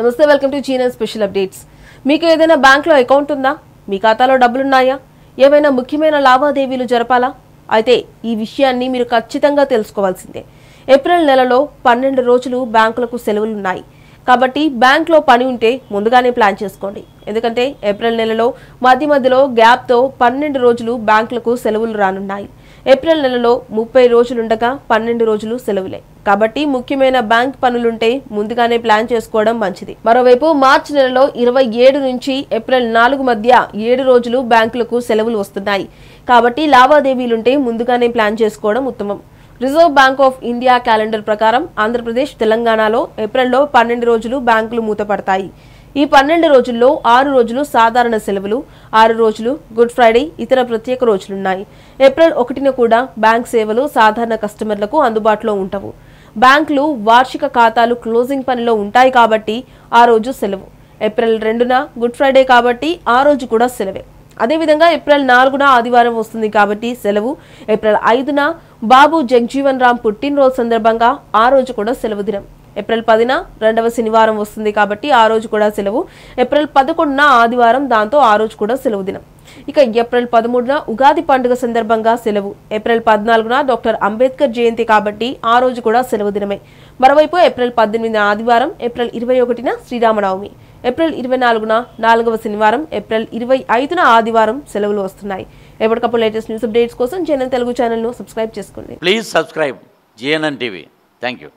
నమస్తే welcome to JNN special updates మీకు ఏదైనా బ్యాంక్లో అకౌంట్ ఉందా మీ ఖాతాలో డబ్బులున్నాయా ఏవైనా ముఖ్యమైన లావాదేవీలు జరపాలా అయితే ఈ విషయాన్ని మీరు ఖచ్చితంగా తెలుసుకోవాల్సిందే ఏప్రిల్ నెలలో పన్నెండు రోజులు బ్యాంకులకు సెలవులున్నాయి కాబట్టి బ్యాంక్లో పని ఉంటే ముందుగానే ప్లాన్ చేసుకోండి ఎందుకంటే ఏప్రిల్ నెలలో మధ్య మధ్యలో గ్యాప్తో పన్నెండు రోజులు బ్యాంకులకు సెలవులు రానున్నాయి ఏప్రిల్ నెలలో ముప్పై రోజులుండగా పన్నెండు రోజులు సెలవులే కాబట్టి ముఖ్యమైన బ్యాంక్ పనులుంటే ముందుగానే ప్లాన్ చేసుకోవడం మంచిది మరోవైపు మార్చి నెలలో ఇరవై ఏడు నుంచి ఏప్రిల్ నాలుగు మధ్య ఏడు రోజులు బ్యాంకులకు సెలవులు వస్తున్నాయి కాబట్టి లావాదేవీలుంటే ముందుగానే ప్లాన్ చేసుకోవడం ఉత్తమం Reserve Bank of India calendar ప్రకారం ఆంధ్రప్రదేశ్ తెలంగాణలో ఏప్రిల్లో పన్నెండు రోజులు బ్యాంకులు మూతపడతాయి ఈ పన్నెండు రోజుల్లో ఆరు రోజులు సాధారణ సెలవులు ఆరు రోజులు గుడ్ ఫ్రైడే ఇతర ప్రత్యేక రోజులున్నాయి ఏప్రిల్ ఒకటిన కూడా బ్యాంక్ సేవలు సాధారణ కస్టమర్లకు అందుబాటులో ఉంటవు బ్యాంకులు వార్షిక ఖాతాలు క్లోజింగ్ పనిలో ఉంటాయి కాబట్టి ఆ రోజు సెలవు ఏప్రిల్ రెండున గుడ్ ఫ్రైడే కాబట్టి ఆ రోజు కూడా సెలవే అదేవిధంగా ఏప్రిల్ నాలుగున ఆదివారం వస్తుంది కాబట్టి సెలవు ఏప్రిల్ ఐదున బాబు జగ్జీవన్ రామ్ పుట్టినరోజు సందర్భంగా ఆ రోజు కూడా సెలవు దినం ఏప్రిల్ పదిన రెండవ శనివారం వస్తుంది కాబట్టి ఆ రోజు కూడా సెలవు ఏప్రిల్ పదకొండున ఆదివారం దాంతో ఆ రోజు కూడా సెలవు దినం ఇక ఏప్రిల్ పదమూడున ఉగాది పండుగ సందర్భంగా సెలవు ఏప్రిల్ పద్నాలుగున డాక్టర్ అంబేద్కర్ జయంతి కాబట్టి ఆ రోజు కూడా సెలవు దినమే మరోవైపు ఏప్రిల్ పద్దెనిమిదిన ఆదివారం ఏప్రిల్ ఇరవై ఒకటిన శ్రీరామనవమి ఏప్రిల్ ఇరవై నాలుగున నాలుగవ శనివారం ఏప్రిల్ ఇరవై ఐదున ఆదివారం సెలవులు వస్తున్నాయి ఎప్పటికప్పుడు లేటెస్ట్ న్యూస్ అప్డేట్స్ కోసం జేఎన్ఎన్ తెలుగు ఛానల్ను సబ్స్క్రైబ్ చేసుకోండి please subscribe JNN TV thank you